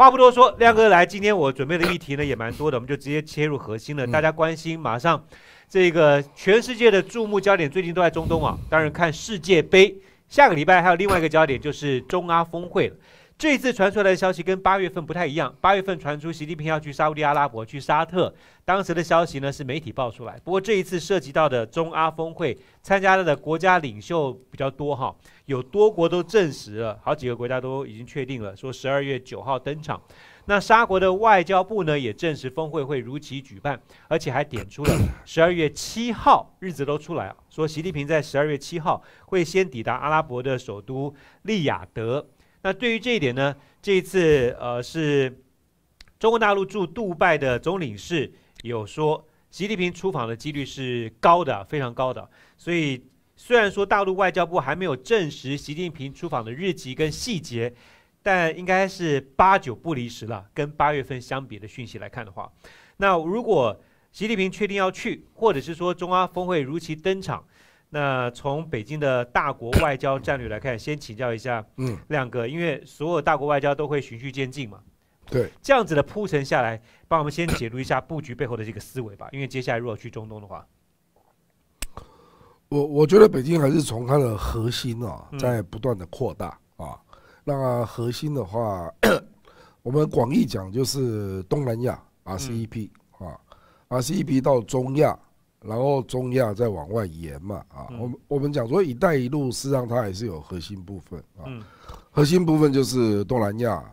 话不多说，亮哥来。今天我准备的议题呢也蛮多的，我们就直接切入核心了。大家关心，马上这个全世界的注目焦点最近都在中东啊，当然看世界杯。下个礼拜还有另外一个焦点就是中阿峰会了。这一次传出来的消息跟八月份不太一样。八月份传出习近平要去沙地阿拉伯，去沙特，当时的消息呢是媒体爆出来。不过这一次涉及到的中阿峰会，参加的国家领袖比较多哈，有多国都证实了，好几个国家都已经确定了，说十二月九号登场。那沙国的外交部呢也证实峰会会如期举办，而且还点出了 十二月七号日子都出来了，说习近平在十二月七号会先抵达阿拉伯的首都利雅得。那对于这一点呢？这一次，呃，是中国大陆驻杜拜的总领事有说，习近平出访的几率是高的，非常高的。所以，虽然说大陆外交部还没有证实习近平出访的日期跟细节，但应该是八九不离十了。跟八月份相比的讯息来看的话，那如果习近平确定要去，或者是说中阿峰会如期登场。那从北京的大国外交战略来看，先请教一下亮哥，因为所有大国外交都会循序渐进嘛，对，这样子的铺陈下来，帮我们先解读一下布局背后的这个思维吧，因为接下来如果去中东的话，我我觉得北京还是从它的核心啊在不断的扩大啊，那核心的话，我们广义讲就是东南亚 RCEP 啊，RCEP 到中亚。然后中亚再往外延嘛，啊，我们我们讲说“一带一路”，事实上它还是有核心部分啊，核心部分就是东南亚。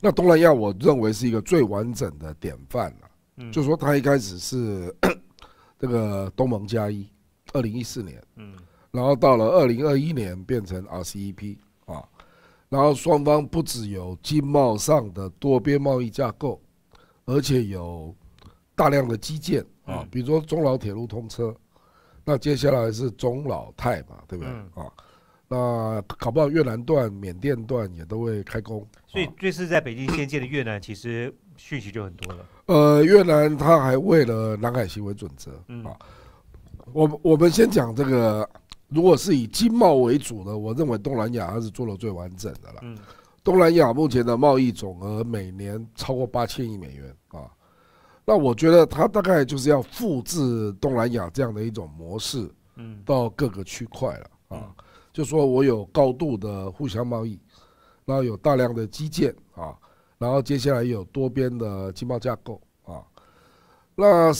那东南亚我认为是一个最完整的典范了，就说它一开始是 这个东盟加一，二零一四年，嗯，然后到了二零二一年变成 RCEP 啊，然后双方不只有经贸上的多边贸易架构，而且有大量的基建。啊，比如说中老铁路通车，那接下来是中老泰嘛，对不对？啊，那搞不好越南段、缅甸段也都会开工。所以这次在北京先建的越南，其实讯息就很多了。呃，越南他还为了南海行为准则。啊，我我们先讲这个，如果是以经贸为主的，我认为东南亚是做的最完整的了。东南亚目前的贸易总额每年超过八千亿美元。那我觉得他大概就是要复制东南亚这样的一种模式，嗯，到各个区块了啊。就说我有高度的互相贸易，然后有大量的基建啊，然后接下来有多边的经贸架构啊。那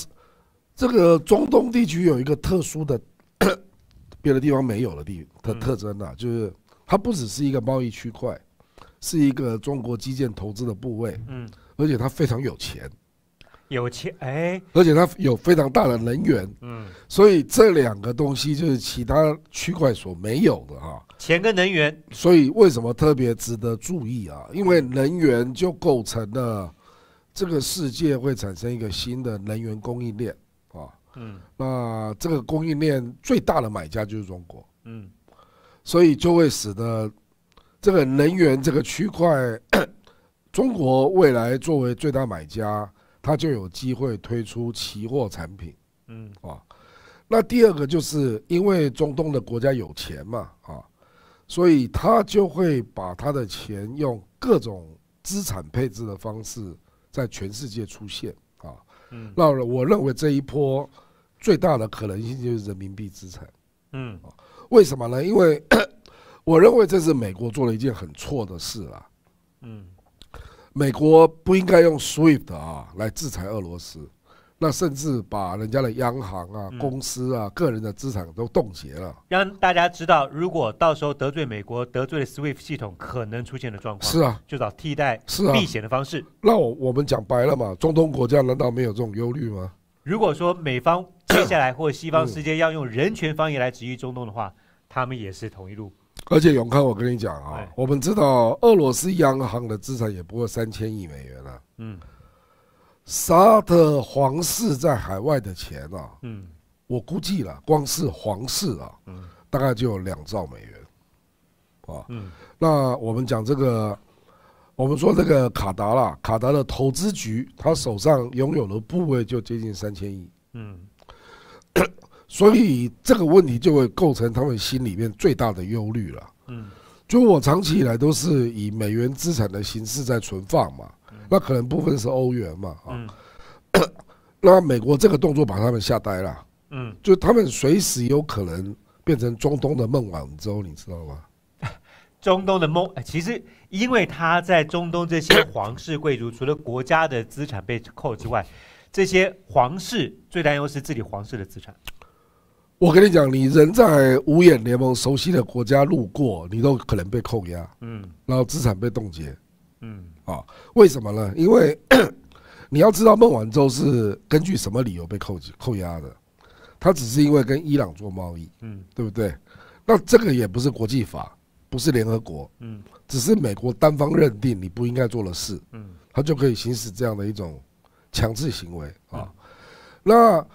这个中东地区有一个特殊的，别的地方没有的地特特征啊，就是它不只是一个贸易区块，是一个中国基建投资的部位，嗯，而且它非常有钱。有钱哎，而且它有非常大的能源，嗯，所以这两个东西就是其他区块所没有的啊，钱跟能源。所以为什么特别值得注意啊？因为能源就构成了这个世界会产生一个新的能源供应链啊，嗯，那这个供应链最大的买家就是中国，嗯，所以就会使得这个能源这个区块，中国未来作为最大买家。他就有机会推出期货产品，嗯啊，那第二个就是因为中东的国家有钱嘛啊，所以他就会把他的钱用各种资产配置的方式在全世界出现啊，那我认为这一波最大的可能性就是人民币资产，嗯啊，为什么呢？因为 我认为这是美国做了一件很错的事了，嗯。美国不应该用 SWIFT 啊来制裁俄罗斯，那甚至把人家的央行啊、公司啊、个人的资产都冻结了，让大家知道，如果到时候得罪美国、得罪 SWIFT 系统可能出现的状况。是啊，就找替代、避险的方式。那我我们讲白了嘛，中东国家难道没有这种忧虑吗？如果说美方接下来或西方世界要用人权方言来质疑中东的话，他们也是同一路。而且永康，我跟你讲啊，我们知道俄罗斯央行的资产也不过三千亿美元了。嗯，沙特皇室在海外的钱啊，嗯，我估计了，光是皇室啊，嗯，大概就有两兆美元，啊，嗯，那我们讲这个，我们说这个卡达啦，卡达的投资局，他手上拥有的部位就接近三千亿，嗯。所以这个问题就会构成他们心里面最大的忧虑了。嗯，就我长期以来都是以美元资产的形式在存放嘛，那可能部分是欧元嘛，啊，那美国这个动作把他们吓呆了。嗯，就他们随时有可能变成中东的孟晚舟，你知道吗？中东的梦，其实因为他在中东这些皇室贵族，除了国家的资产被扣之外，这些皇室最担忧是自己皇室的资产。我跟你讲，你人在五眼联盟熟悉的国家路过，你都可能被扣押，嗯，然后资产被冻结，嗯，啊，为什么呢？因为 你要知道孟晚舟是根据什么理由被扣扣押的？他只是因为跟伊朗做贸易，嗯，对不对？那这个也不是国际法，不是联合国，嗯，只是美国单方认定你不应该做的事，嗯，他就可以行使这样的一种强制行为啊，那。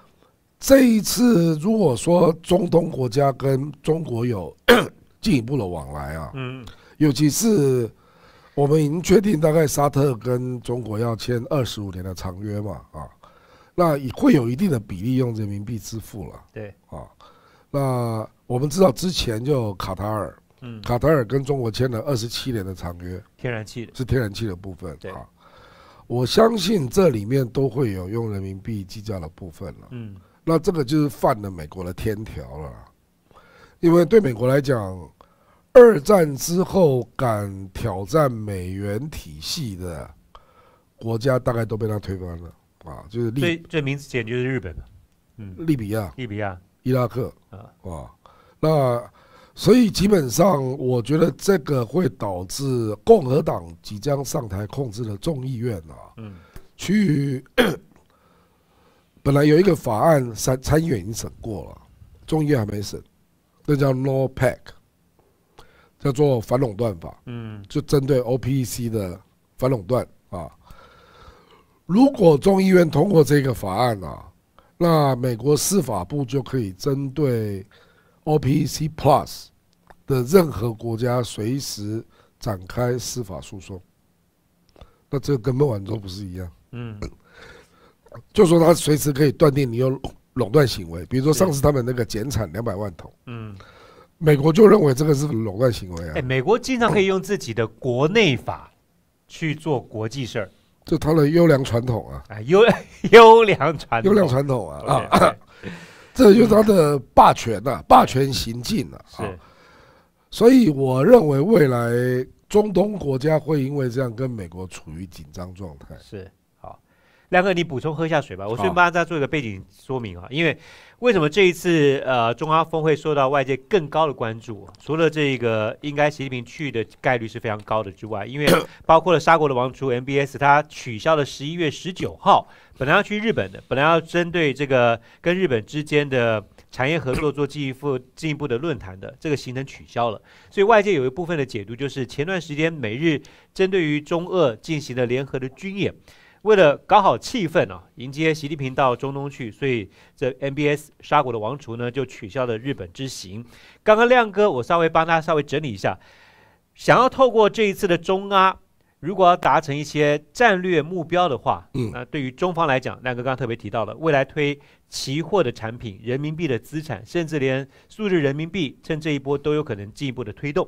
这一次，如果说中东国家跟中国有 进一步的往来啊，嗯，尤其是我们已经确定，大概沙特跟中国要签二十五年的长约嘛，啊，那会有一定的比例用人民币支付了，对，啊，那我们知道之前就卡塔尔，嗯，卡塔尔跟中国签了二十七年的长约，天然气的，是天然气的部分，对，我相信这里面都会有用人民币计价的部分了，嗯。那这个就是犯了美国的天条了，因为对美国来讲，二战之后敢挑战美元体系的国家，大概都被他推翻了啊，就是最最明显就是日本，嗯，利比亚、利比亚、伊拉克啊啊，那所以基本上，我觉得这个会导致共和党即将上台控制的众议院啊，嗯，去。本来有一个法案参参议院已经审过了，众议院还没审，这叫 No Pack，叫做反垄断法，嗯，就针对 OPEC 的反垄断啊。如果众议院通过这个法案啊，那美国司法部就可以针对 OPEC Plus 的任何国家随时展开司法诉讼。那这跟孟晚舟不是一样？嗯。就说他随时可以断定你有垄断行为，比如说上次他们那个减产两百万桶，嗯，美国就认为这个是垄断行为。哎，美国经常可以用自己的国内法去做国际事儿，这他的优良传统啊，优 优良传统，优良传统啊啊，这就是他的霸权呐，霸权行径呐，是。所以我认为未来中东国家会因为这样跟美国处于紧张状态，是。亮哥，你补充喝下水吧。我顺便帮大家做一个背景说明啊，因为为什么这一次呃中阿峰会受到外界更高的关注？除了这个，应该习近平去的概率是非常高的之外，因为 包括了沙国的王储 MBS，他取消了十一月十九号本来要去日本的，本来要针对这个跟日本之间的产业合作做进一步 进一步的论坛的，这个行程取消了，所以外界有一部分的解读就是前段时间美日针对于中俄进行了联合的军演。为了搞好气氛啊，迎接习近平到中东去，所以这 n b s 沙国的王储呢就取消了日本之行。刚刚亮哥，我稍微帮他稍微整理一下，想要透过这一次的中阿，如果要达成一些战略目标的话，那对于中方来讲，亮哥刚刚特别提到了未来推期货的产品、人民币的资产，甚至连数字人民币趁这一波都有可能进一步的推动。